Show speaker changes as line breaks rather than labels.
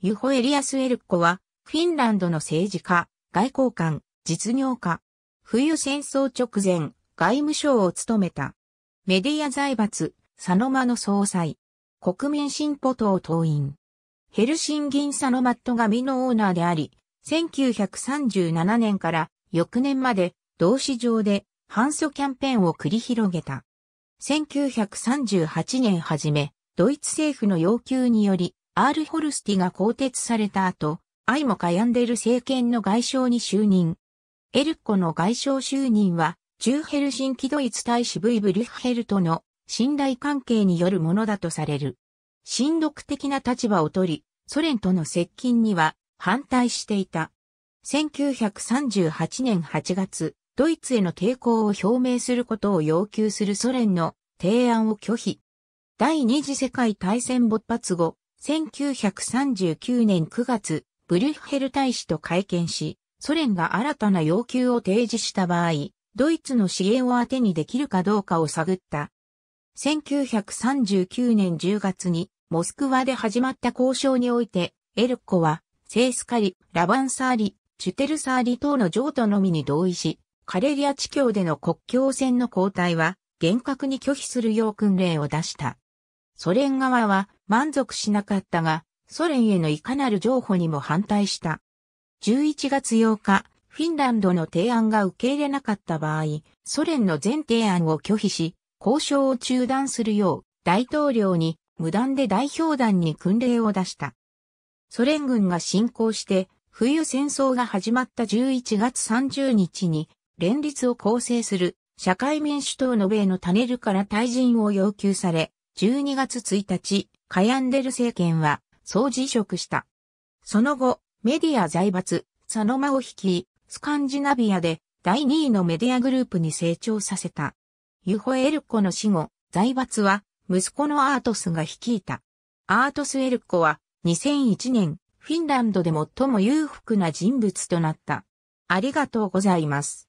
ユホエリアス・エルッコは、フィンランドの政治家、外交官、実業家。冬戦争直前、外務省を務めた。メディア財閥、サノマの総裁。国民進歩党党員。ヘルシンギンサノマットがミのオーナーであり、1937年から翌年まで同市場で反訴キャンペーンを繰り広げた。1938年はじめ、ドイツ政府の要求により、アール・ホルスティが更迭された後、愛もやんでいる政権の外相に就任。エルッコの外相就任は、中ヘルシンキドイツ大使イブリュッヘルとの信頼関係によるものだとされる。親独的な立場をとり、ソ連との接近には反対していた。1938年8月、ドイツへの抵抗を表明することを要求するソ連の提案を拒否。第二次世界大戦勃発後、1939年9月、ブリュッヘル大使と会見し、ソ連が新たな要求を提示した場合、ドイツの支援を当てにできるかどうかを探った。1939年10月に、モスクワで始まった交渉において、エルコは、セースカリ、ラバンサーリ、チュテルサーリ等の譲渡のみに同意し、カレリア地境での国境線の交代は、厳格に拒否するよう訓令を出した。ソ連側は、満足しなかったが、ソ連へのいかなる譲歩にも反対した。11月8日、フィンランドの提案が受け入れなかった場合、ソ連の全提案を拒否し、交渉を中断するよう大統領に無断で代表団に訓令を出した。ソ連軍が侵攻して、冬戦争が始まった11月30日に、連立を構成する社会民主党の米のタネルから退陣を要求され、12月1日、カヤンデル政権は、総辞職した。その後、メディア財閥、サノマを率い、スカンジナビアで第2位のメディアグループに成長させた。ユホエルコの死後、財閥は息子のアートスが率いた。アートスエルコは2001年、フィンランドで最も裕福な人物となった。ありがとうございます。